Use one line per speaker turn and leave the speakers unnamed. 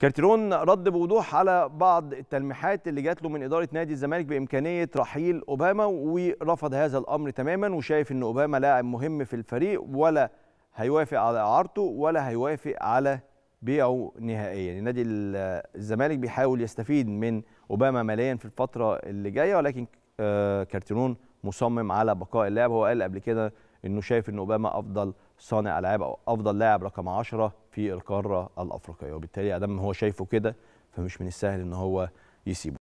كارتيرون رد بوضوح على بعض التلميحات اللي جات له من اداره نادي الزمالك بامكانيه رحيل اوباما ورفض هذا الامر تماما وشايف ان اوباما لاعب مهم في الفريق ولا هيوافق على اعارته ولا هيوافق على بيعه نهائيا نادي الزمالك بيحاول يستفيد من اوباما ماليا في الفتره اللي جايه ولكن آه، كارتيرون مصمم على بقاء اللاعب هو قال قبل كده انه شايف ان اوباما افضل صانع العاب او افضل لاعب رقم 10 في القاره الافريقيه وبالتالي ادم هو شايفه كده فمش من السهل ان هو يسيبه